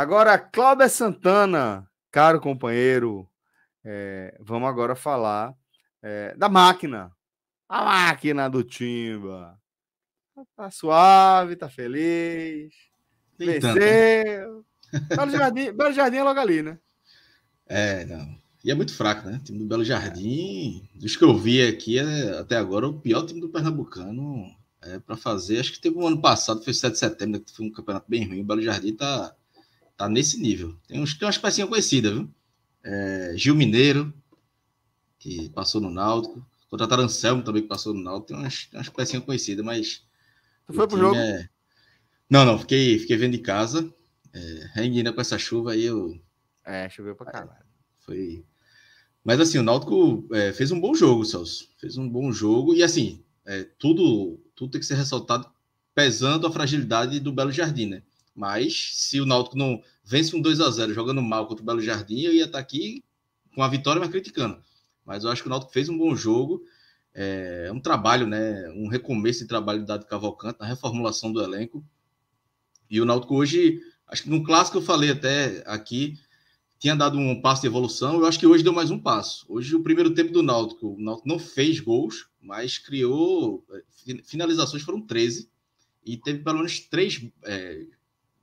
Agora, Cláudia Santana, caro companheiro, é, vamos agora falar é, da máquina. A máquina do Timba. Tá suave, tá feliz. Né? Venceu. Belo Jardim, Belo Jardim é logo ali, né? É, não. E é muito fraco, né? O time do Belo é. Jardim, dos que eu vi aqui é, até agora, o pior time do Pernambucano é para fazer. Acho que teve um ano passado, foi 7 de setembro, né? que foi um campeonato bem ruim. O Belo Jardim tá Tá nesse nível. Tem, uns, tem umas pecinhas conhecidas, viu? É, Gil Mineiro, que passou no Náutico. Contrataram Anselmo também, que passou no Náutico. Tem umas, tem umas pecinhas conhecidas, mas. Tu foi pro jogo? É... Não, não, fiquei, fiquei vendo de casa. É, ainda com essa chuva aí eu. É, choveu pra caralho. Foi. Mas assim, o Náutico é, fez um bom jogo, Celso. Fez um bom jogo. E assim, é, tudo, tudo tem que ser ressaltado pesando a fragilidade do Belo Jardim, né? Mas se o Náutico não vence um 2 a 0 jogando mal contra o Belo Jardim, eu ia estar tá aqui com a vitória, mas criticando. Mas eu acho que o Náutico fez um bom jogo. É, é um trabalho, né? Um recomeço de trabalho dado Cavalcante na reformulação do elenco. E o Náutico hoje, acho que no clássico eu falei até aqui, tinha dado um passo de evolução. Eu acho que hoje deu mais um passo. Hoje, o primeiro tempo do Náutico, o Náutico não fez gols, mas criou. Eh, finalizações foram 13 e teve pelo menos três é,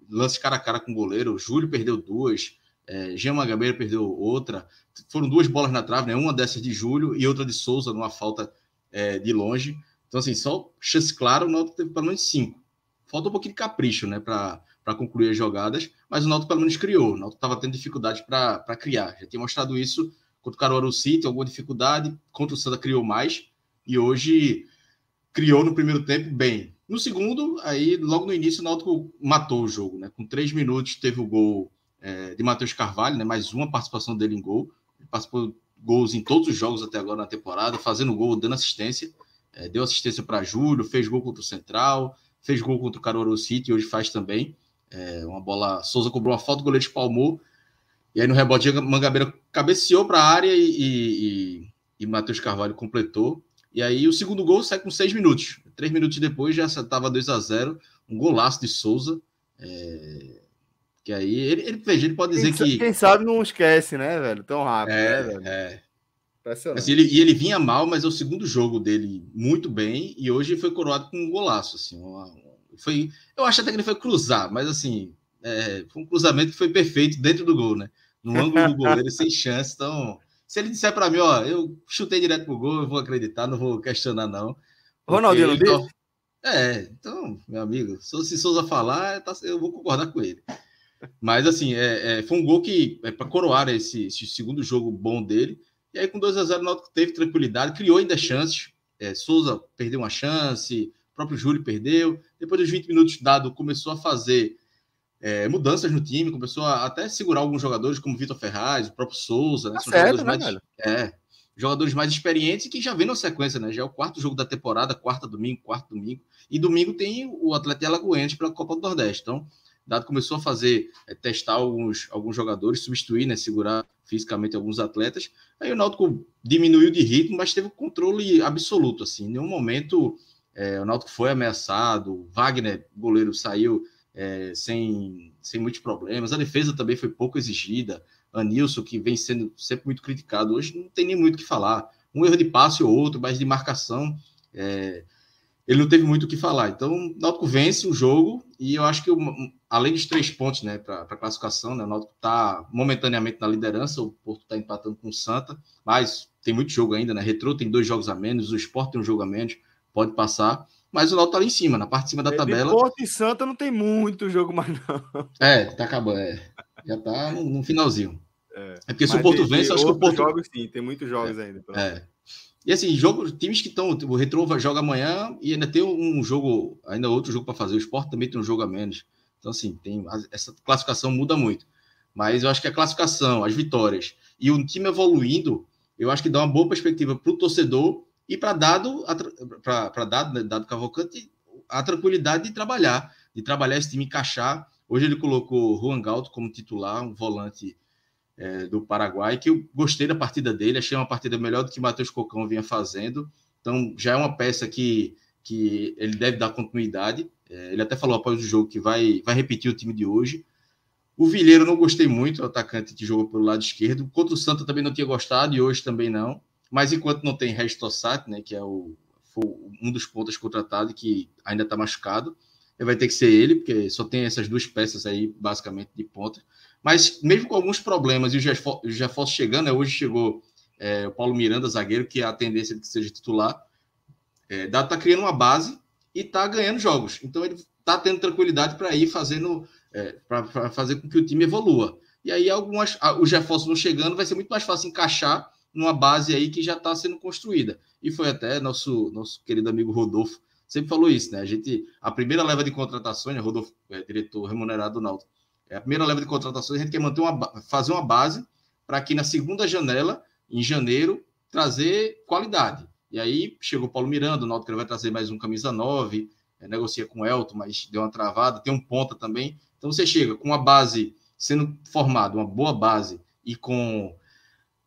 lance cara a cara com o goleiro. O Júlio perdeu duas. É, Jean perdeu outra. Foram duas bolas na trave, né? Uma dessas de Júlio e outra de Souza, numa falta é, de longe. Então, assim, só chance clara, o Nauta teve pelo menos cinco. Falta um pouquinho de capricho, né, para concluir as jogadas, mas o Nauta pelo menos criou. O Nauta estava tendo dificuldade para criar. Já tinha mostrado isso contra o Caruaru City, alguma dificuldade. Contra o Santa criou mais. E hoje criou no primeiro tempo bem. No segundo, aí logo no início, o Náutico matou o jogo, né? Com três minutos teve o gol é, de Matheus Carvalho, né? Mais uma participação dele em gol. Ele participou gols em todos os jogos até agora na temporada, fazendo gol, dando assistência. É, deu assistência para Júlio, fez gol contra o Central, fez gol contra o Caruaru City, hoje faz também. É, uma bola, Souza cobrou uma falta, o goleiro espalmou. E aí no rebote, Mangabeira cabeceou para a área e, e, e, e Matheus Carvalho completou. E aí o segundo gol sai com seis minutos. Três minutos depois já estava 2 a 0 Um golaço de Souza. É... Que aí ele, ele, veja, ele pode dizer quem, que. Quem sabe não esquece, né, velho? Tão rápido, é, né, velho? É. Impressionante. Assim, ele, e ele vinha mal, mas é o segundo jogo dele muito bem. E hoje foi coroado com um golaço. Assim, uma, foi, eu acho até que ele foi cruzar, mas assim, é, foi um cruzamento que foi perfeito dentro do gol, né? No ângulo do goleiro, sem chance. Então, se ele disser para mim, ó, eu chutei direto pro gol, eu vou acreditar, não vou questionar, não. Ronaldinho não é, é, então, meu amigo, se Souza falar, tá, eu vou concordar com ele. Mas, assim, é, é foi um gol que, é para coroar esse, esse, segundo jogo bom dele. E aí, com 2 a 0 o Náutico teve tranquilidade, criou ainda chances. É, Souza perdeu uma chance, o próprio Júlio perdeu. Depois dos 20 minutos dado, começou a fazer é, mudanças no time, começou a até segurar alguns jogadores, como Vitor Ferraz, o próprio Souza, né? Tá São certo, jogadores, né, mais, é, jogadores mais experientes que já vem na sequência, né? Já é o quarto jogo da temporada, quarta domingo, quarto domingo. E domingo tem o Atlético Alagoense pela Copa do Nordeste. Então, Dado começou a fazer, é, testar alguns, alguns jogadores, substituir, né, segurar fisicamente alguns atletas. Aí o Náutico diminuiu de ritmo, mas teve controle absoluto. Assim, em nenhum momento é, o Náutico foi ameaçado. Wagner, goleiro, saiu é, sem, sem muitos problemas. A defesa também foi pouco exigida. A Nilson, que vem sendo sempre muito criticado, hoje não tem nem muito o que falar. Um erro de passe ou outro, mas de marcação, é, ele não teve muito o que falar. Então, o Náutico vence o jogo e eu acho que, além dos três pontos né, para a classificação, né, o Náutico está momentaneamente na liderança, o Porto está empatando com o Santa, mas tem muito jogo ainda, né? Retrô tem dois jogos a menos, o Sport tem um jogo a menos, pode passar mas o Náutico tá lá em cima, na parte de cima da tabela. De Porto e Santa não tem muito jogo mais, não. É, tá acabando. É. Já tá no, no finalzinho. É, é porque se o Porto vence, acho que o Porto. Jogos, sim, tem muitos jogos é, ainda. É. E assim, jogo, times que estão. O Retro joga amanhã e ainda tem um jogo, ainda outro jogo para fazer. O Sport também tem um jogo a menos. Então, assim, tem, essa classificação muda muito. Mas eu acho que a classificação, as vitórias e o time evoluindo, eu acho que dá uma boa perspectiva para o torcedor e para dado, para dado, né, dado Cavalcante, a tranquilidade de trabalhar, de trabalhar esse time encaixar. Hoje ele colocou Juan Galto como titular, um volante é, do Paraguai, que eu gostei da partida dele, achei uma partida melhor do que Matheus Cocão vinha fazendo. Então já é uma peça que, que ele deve dar continuidade. É, ele até falou após o jogo que vai, vai repetir o time de hoje. O Vilheiro não gostei muito, é o atacante que jogou pelo lado esquerdo. Contra o Santa também não tinha gostado e hoje também não. Mas enquanto não tem Restosat, né, que é o, um dos pontas contratados que ainda está machucado, vai ter que ser ele, porque só tem essas duas peças aí, basicamente, de ponta. Mas mesmo com alguns problemas e o Jefferson chegando, né, hoje chegou é, o Paulo Miranda, zagueiro, que é a tendência de que seja titular, é, está criando uma base e está ganhando jogos. Então ele está tendo tranquilidade para ir fazendo, é, para fazer com que o time evolua. E aí algumas, a, o Jefferson não chegando, vai ser muito mais fácil encaixar numa base aí que já está sendo construída. E foi até nosso, nosso querido amigo Rodolfo sempre falou isso, né? A gente, a primeira leva de contratações, né? Rodolfo é diretor remunerado do Náutico, é a primeira leva de contratações, a gente quer manter uma, fazer uma base para que na segunda janela, em janeiro, trazer qualidade. E aí chegou Paulo Miranda, o Náutico vai trazer mais um camisa 9, é, negocia com o Elton, mas deu uma travada, tem um ponta também. Então você chega com uma base sendo formada, uma boa base, e com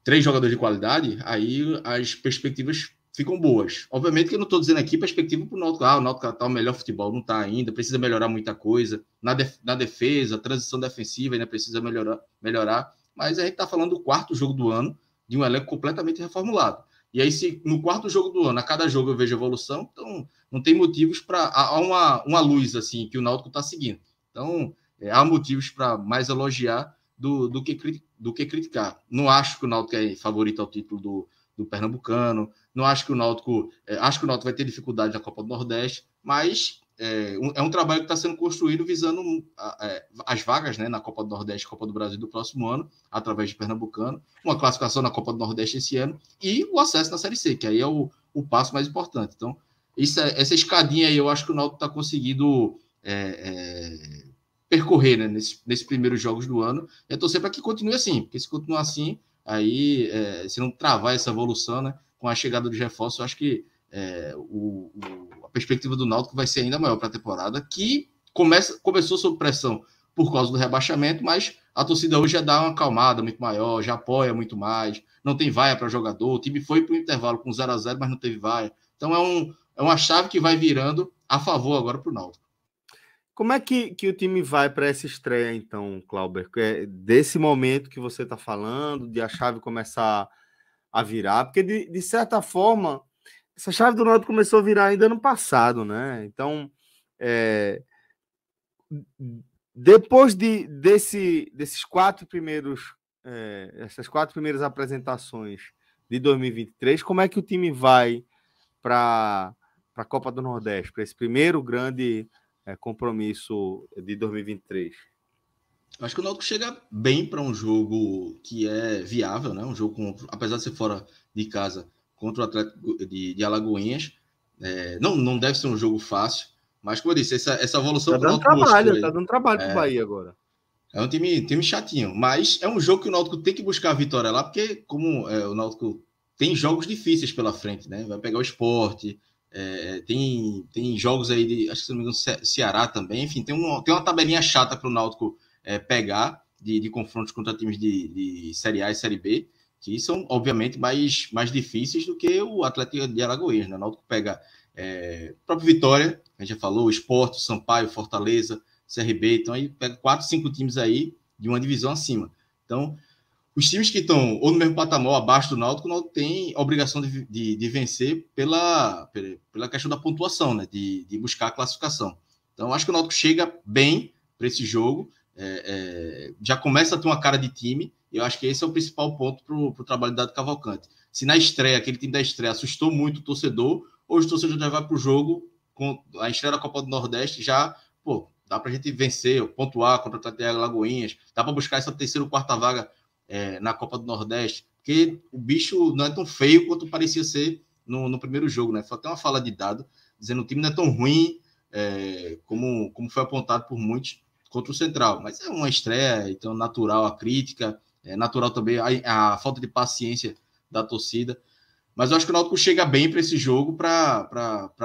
três jogadores de qualidade, aí as perspectivas ficam boas. Obviamente que eu não estou dizendo aqui perspectiva para o Náutico, ah, o Náutico está tá o melhor futebol, não está ainda, precisa melhorar muita coisa, na, def na defesa, transição defensiva ainda precisa melhorar, melhorar. mas a gente está falando do quarto jogo do ano, de um elenco completamente reformulado. E aí, se no quarto jogo do ano, a cada jogo eu vejo evolução, então não tem motivos para. Há uma, uma luz assim que o Náutico está seguindo. Então, é, há motivos para mais elogiar do, do, que, do que criticar. Não acho que o Náutico é favorito ao título do, do Pernambucano, não acho que o Náutico. É, acho que o Náutico vai ter dificuldade na Copa do Nordeste, mas é, um, é um trabalho que está sendo construído visando é, as vagas né, na Copa do Nordeste Copa do Brasil do próximo ano, através de Pernambucano, uma classificação na Copa do Nordeste esse ano e o acesso na Série C, que aí é o, o passo mais importante. Então, isso, é, essa escadinha aí eu acho que o Náutico está conseguindo. É, é percorrer né, nesses nesse primeiros jogos do ano. E é torcer para que continue assim, porque se continuar assim, aí é, se não travar essa evolução, né, com a chegada dos reforços, eu acho que é, o, o, a perspectiva do Náutico vai ser ainda maior para a temporada, que começa, começou sob pressão por causa do rebaixamento, mas a torcida hoje já dá uma acalmada muito maior, já apoia muito mais, não tem vaia para jogador, o time foi para o intervalo com 0 a 0 mas não teve vaia. Então é, um, é uma chave que vai virando a favor agora para o Náutico. Como é que, que o time vai para essa estreia, então, Clauber? É desse momento que você está falando, de a chave começar a virar, porque de, de certa forma, essa chave do Norte começou a virar ainda no passado, né? Então, é, depois de, desse, desses quatro primeiros, é, essas quatro primeiras apresentações de 2023, como é que o time vai para a Copa do Nordeste, para esse primeiro grande é, compromisso de 2023? Acho que o Náutico chega bem para um jogo que é viável, né? Um jogo, com, apesar de ser fora de casa, contra o Atlético de, de Alagoinhas. É, não, não deve ser um jogo fácil, mas como eu disse, essa, essa evolução tá dando trabalho, mostrou, tá dando trabalho para é, Bahia agora. É um time, time chatinho, mas é um jogo que o Náutico tem que buscar a vitória lá, porque como é, o Náutico tem jogos difíceis pela frente, né? Vai pegar o esporte, é, tem, tem jogos aí, de, acho que se não me engano, Ceará também. Enfim, tem, um, tem uma tabelinha chata para o Náutico é, pegar de, de confrontos contra times de, de Série A e Série B, que são, obviamente, mais, mais difíceis do que o Atlético de Alagoas. Né? O Náutico pega é, próprio Vitória, a gente já falou, Esporte, Sampaio, Fortaleza, CRB. Então, aí pega quatro, cinco times aí de uma divisão acima. Então, os times que estão ou no mesmo patamar abaixo do Náutico não tem obrigação de, de, de, vencer pela, pela questão da pontuação, né? De, de buscar a classificação. Então, acho que o Náutico chega bem para esse jogo. É, é, já começa a ter uma cara de time. Eu acho que esse é o principal ponto para o trabalho do Dado Cavalcante. Se na estreia, aquele time da estreia assustou muito o torcedor, hoje o torcedor já vai para o jogo, com a estreia da Copa do Nordeste, já, pô, dá para a gente vencer, pontuar contra o Atlético Lagoinhas, dá para buscar essa terceira ou quarta vaga é, na Copa do Nordeste, porque o bicho não é tão feio quanto parecia ser no, no primeiro jogo, né? Foi até uma fala de dado, dizendo que o time não é tão ruim é, como, como foi apontado por muitos contra o Central. Mas é uma estreia, então natural a crítica, é natural também a, a falta de paciência da torcida. Mas eu acho que o Náutico chega bem para esse jogo para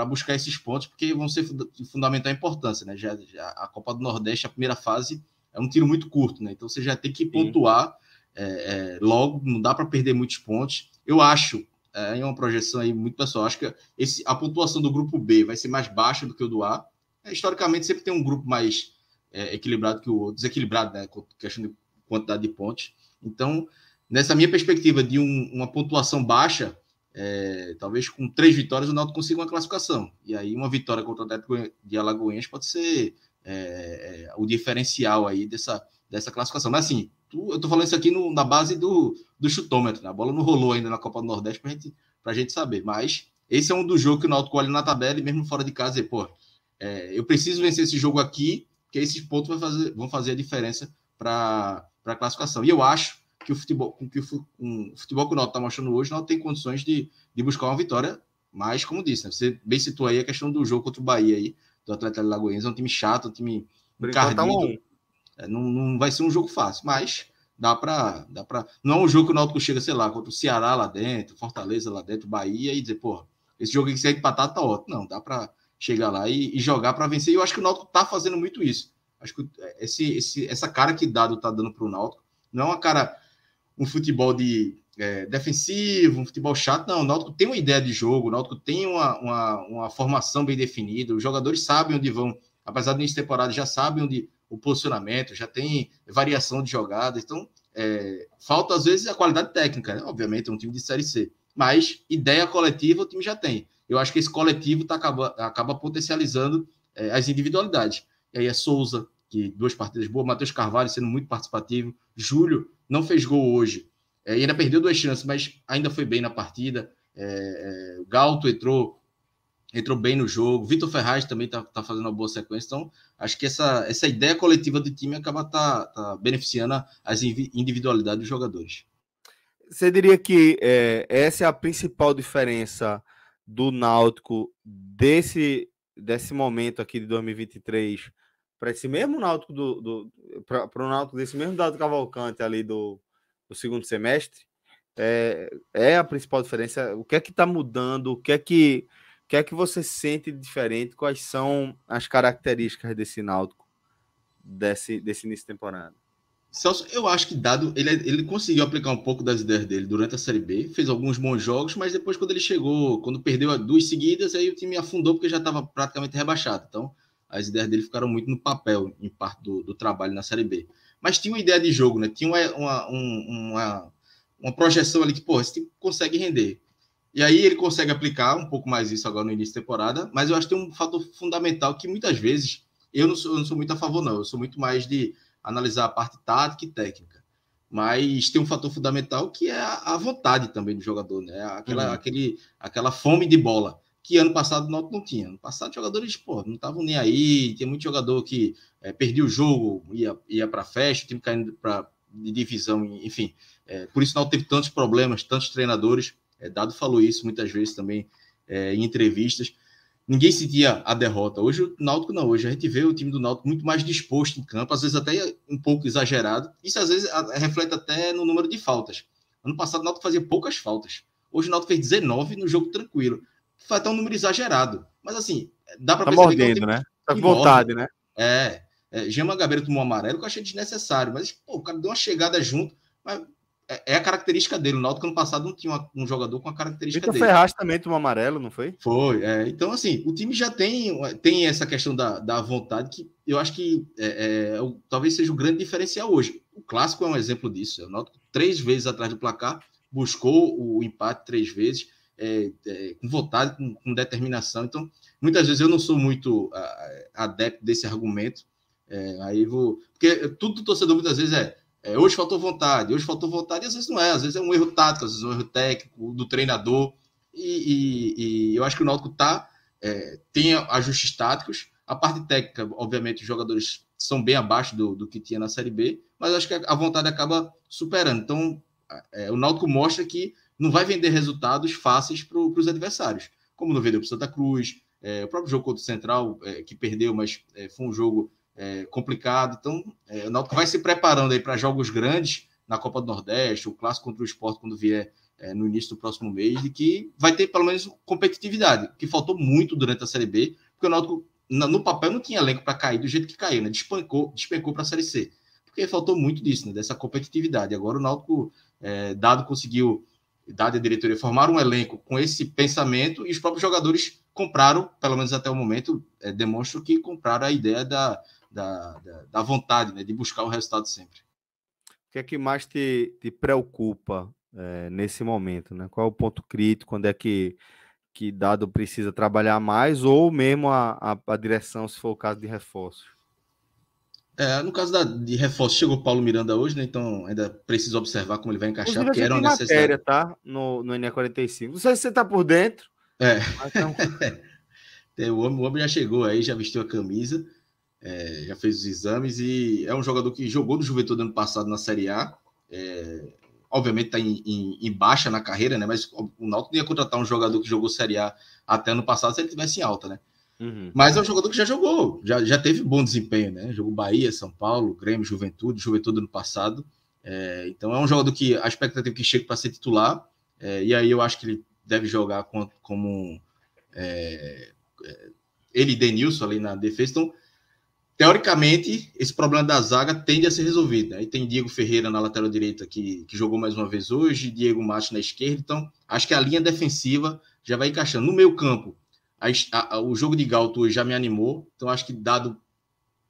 buscar esses pontos, porque vão ser de fundamental importância, né? Já, já, a Copa do Nordeste, a primeira fase, é um tiro muito curto, né? Então você já tem que pontuar Sim é, é, logo, não dá para perder muitos pontos. Eu acho, é, é uma projeção aí muito pessoal, acho que esse, a pontuação do grupo B vai ser mais baixa do que o do A. É, historicamente, sempre tem um grupo mais é, equilibrado que o outro, desequilibrado, né? Questão de quantidade de pontos. Então, nessa minha perspectiva de um, uma pontuação baixa, é, talvez com três vitórias o Náutico consiga uma classificação. E aí uma vitória contra o Atlético de Alagoas pode ser é, é, o diferencial aí dessa, dessa classificação. Mas assim, eu tô falando isso aqui no, na base do, do chutômetro, né? A bola não rolou ainda na Copa do Nordeste pra gente, pra gente saber. Mas esse é um dos jogos que o Náutico olha na tabela e mesmo fora de casa e, pô, é, eu preciso vencer esse jogo aqui, que esses pontos fazer, vão fazer a diferença para a classificação. E eu acho que o futebol, que o, um, o futebol que o Náutico está mostrando hoje não tem condições de, de buscar uma vitória. Mas, como disse, né? você bem citou aí a questão do jogo contra o Bahia aí, do Atlético Lagoense, é um time chato, um time tá encardido. Tá é, não, não vai ser um jogo fácil, mas dá para. Dá pra... Não é um jogo que o Náutico chega, sei lá, contra o Ceará lá dentro, Fortaleza lá dentro, Bahia, e dizer, pô, esse jogo aqui que sai empatar tá ótimo. Não, dá para chegar lá e, e jogar para vencer. E eu acho que o Náutico tá fazendo muito isso. Acho que é, esse, esse, essa cara que Dado tá dando para o Náutico não é uma cara. Um futebol de é, defensivo, um futebol chato. Não, o Náutico tem uma ideia de jogo, o Náutico tem uma, uma, uma, formação bem definida, os jogadores sabem onde vão, apesar de nessa temporada já sabem onde o posicionamento, já tem variação de jogada. Então, é, falta às vezes a qualidade técnica, né? obviamente, é um time de Série C. Mas ideia coletiva o time já tem. Eu acho que esse coletivo tá, acaba, acaba potencializando é, as individualidades. E aí é Souza, que duas partidas boas, Matheus Carvalho sendo muito participativo, Júlio não fez gol hoje, é, e ainda perdeu duas chances, mas ainda foi bem na partida. É, é Galto entrou entrou bem no jogo. Vitor Ferraz também está tá fazendo uma boa sequência. Então, acho que essa, essa ideia coletiva do time acaba tá, tá beneficiando as individualidades dos jogadores. Você diria que é, essa é a principal diferença do Náutico desse, desse momento aqui de 2023 para esse mesmo Náutico do, do para o Náutico desse mesmo dado Cavalcante ali do, do segundo semestre é, é a principal diferença. O que é que está mudando? O que é que o que é que você sente diferente? Quais são as características desse Náutico, desse, desse início de temporada? Celso, eu acho que dado ele, ele conseguiu aplicar um pouco das ideias dele durante a Série B, fez alguns bons jogos, mas depois quando ele chegou, quando perdeu duas seguidas, aí o time afundou porque já estava praticamente rebaixado. Então, as ideias dele ficaram muito no papel em parte do, do trabalho na Série B. Mas tinha uma ideia de jogo, né? Tinha uma, uma, uma, uma projeção ali que, pô, esse time consegue render. E aí ele consegue aplicar um pouco mais isso agora no início da temporada, mas eu acho que tem um fator fundamental que muitas vezes eu não sou, eu não sou muito a favor, não. Eu sou muito mais de analisar a parte tática e técnica. Mas tem um fator fundamental que é a, a vontade também do jogador, né? Aquela, uhum. aquele, aquela fome de bola que ano passado o não tinha. Ano passado, jogadores pô, não estavam nem aí. Tem muito jogador que é, perdia o jogo, ia, ia para festa, o time caindo pra, de divisão, enfim. É, por isso o teve tantos problemas, tantos treinadores. É, Dado falou isso muitas vezes também é, em entrevistas. Ninguém sentia a derrota. Hoje o Náutico não. Hoje a gente vê o time do Náutico muito mais disposto em campo, às vezes até um pouco exagerado. Isso às vezes reflete até no número de faltas. Ano passado o Náutico fazia poucas faltas. Hoje o Náutico fez 19 no jogo tranquilo. Foi até um número exagerado. Mas assim, dá para tá perceber mordendo, que é um né? Tá com vontade, né? É. é Gema Gabeira tomou amarelo que eu achei desnecessário. Mas, pô, o cara deu uma chegada junto. Mas é, é a característica dele. O Náutico ano passado não tinha um jogador com a característica Vitor dele. Ferraz também tomou amarelo, não foi? Foi. É, então, assim, o time já tem, tem essa questão da, da vontade que eu acho que é, é, talvez seja o grande diferencial hoje. O clássico é um exemplo disso. O Náutico três vezes atrás do placar buscou o empate três vezes. É, é, com vontade, com, com, determinação. Então, muitas vezes eu não sou muito adepto desse argumento. aí vou. Porque tudo do torcedor muitas vezes é é, hoje faltou vontade, hoje faltou vontade, e às vezes não é, às vezes é um erro tático, às vezes é um erro técnico do treinador. E, e, e eu acho que o Náutico tá, é, tem ajustes táticos. A parte técnica, obviamente, os jogadores são bem abaixo do, do que tinha na Série B, mas acho que a, vontade acaba superando. Então, é, o Náutico mostra que não vai vender resultados fáceis para os adversários, como não vendeu para Santa Cruz, é, o próprio jogo contra o Central, é, que perdeu, mas é, foi um jogo é, complicado. Então, é, o Náutico vai se preparando aí para jogos grandes na Copa do Nordeste, o clássico contra o esporte quando vier é, no início do próximo mês, de que vai ter pelo menos competitividade, que faltou muito durante a Série B, porque o Náutico no papel não tinha elenco para cair do jeito que caiu, né? Despencou, despencou para a Série C. Porque faltou muito disso, né? Dessa competitividade. Agora o Náutico, é, dado conseguiu, dado a diretoria, formar um elenco com esse pensamento e os próprios jogadores compraram, pelo menos até o momento, é, demonstram que compraram a ideia da, da, da, da vontade né, de buscar o resultado sempre. O que é que mais te, te preocupa é, nesse momento? Né? Qual é o ponto crítico? Quando é que, que dado precisa trabalhar mais? Ou mesmo a, a, a direção, se for o caso de reforços? É, no caso da, de reforço, chegou o Paulo Miranda hoje, né? Então ainda preciso observar como ele vai encaixar, porque era uma necessidade. matéria, tá? No, no NE45. Não sei se você está por dentro. É. Então... é, é. o, homem, o homem já chegou aí, já vestiu a camisa é, já fez os exames e é um jogador que jogou do Juventude ano passado na Série A. É, obviamente está em, em, em, baixa na carreira, né? Mas o Náutico ia contratar um jogador que jogou Série A até ano passado se ele tivesse em alta, né? Uhum. Mas é um jogador que já jogou, já, já teve bom desempenho, né? Jogou Bahia, São Paulo, Grêmio, Juventude, Juventude ano passado. É, então é um jogador que a expectativa é que chega para ser titular, é, e aí eu acho que ele deve jogar como, como é, é, ele e Denilson ali na defesa. Então, teoricamente, esse problema da zaga tende a ser resolvido. Né? Aí né? tem Diego Ferreira na lateral direita, que, que jogou mais uma vez hoje, Diego Matos na esquerda. Então, acho que a linha defensiva já vai encaixando. No meio campo, a, a, o jogo de Galto hoje já me animou. Então, acho que dado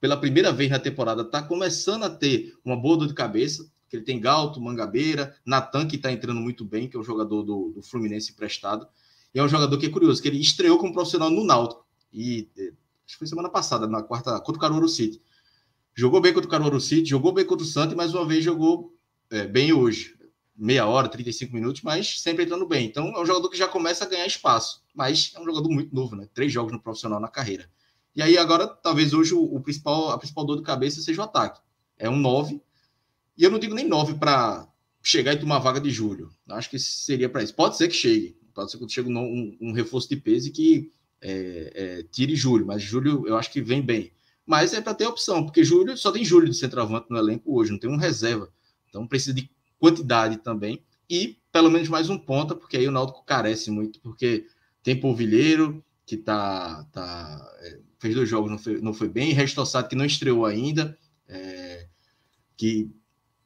pela primeira vez na temporada, está começando a ter uma boa dor de cabeça. ele tem Galto, Mangabeira, Natan, que está entrando muito bem, que é o um jogador do, do Fluminense emprestado. E é um jogador que é curioso, que ele estreou como profissional no Náutico. E eh, acho que foi semana passada, na quarta, contra o Caruaru City. Jogou bem contra o Caruaru City, jogou bem contra o Santos e mais uma vez jogou é, bem hoje. Meia hora, 35 minutos, mas sempre entrando bem. Então é um jogador que já começa a ganhar espaço, mas é um jogador muito novo, né? Três jogos no profissional na carreira. E aí agora, talvez hoje o, o principal, a principal dor de cabeça seja o ataque. É um 9. E eu não digo nem 9 para chegar e tomar vaga de julho. Acho que seria para isso. Pode ser que chegue. Pode ser que chegue um, um reforço de peso e que é, é, tire Júlio, mas Júlio eu acho que vem bem. Mas é para ter opção, porque Júlio só tem Júlio de centroavante no elenco hoje, não tem um reserva. Então precisa de quantidade também e pelo menos mais um ponta, porque aí o Náutico carece muito, porque tem Polvilheiro, que tá, tá, é, fez dois jogos, não foi, não foi bem, sato que não estreou ainda, é, que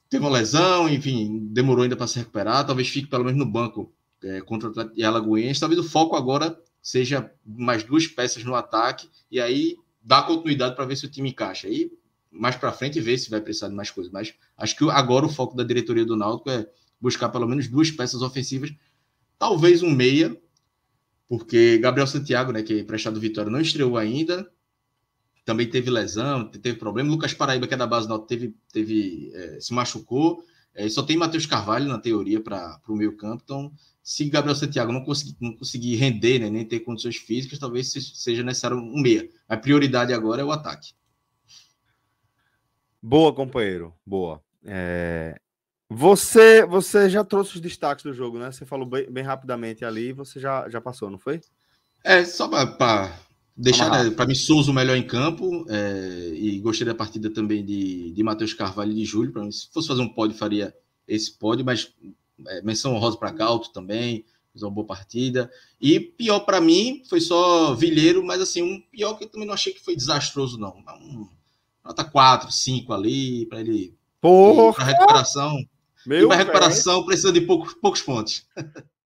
teve uma lesão, enfim, demorou ainda para se recuperar, talvez fique pelo menos no banco é, contra o Alagoense, talvez o foco agora seja mais duas peças no ataque e aí dá continuidade para ver se o time encaixa. Aí mais para frente ver se vai precisar de mais coisas, mas acho que agora o foco da diretoria do Náutico é buscar pelo menos duas peças ofensivas, talvez um meia, porque Gabriel Santiago, né, que é emprestado Vitória, não estreou ainda, também teve lesão, teve problema. Lucas Paraíba, que é da base do Náutico, teve, teve é, se machucou. É, só tem Matheus Carvalho na teoria para o meio campo, então se Gabriel Santiago não conseguir, não conseguir render, né, nem ter condições físicas, talvez seja necessário um meia. A prioridade agora é o ataque. Boa, companheiro, boa. É... Você, você já trouxe os destaques do jogo, né? Você falou bem, bem rapidamente ali, você já, já passou, não foi? É, só para Deixar, né, para mim, Souza o melhor em campo. É, e gostei da partida também de, de Matheus Carvalho e de Júlio. Para mim, se fosse fazer um pódio, faria esse pódio, mas é, menção honrosa para Galto também. Fez uma boa partida. E pior para mim foi só Vilheiro, mas assim, um pior que eu também não achei que foi desastroso, não. nota 4, 5 ali, para ele. Para recuperação. Meu e para recuperação, precisa de poucos, poucos pontos.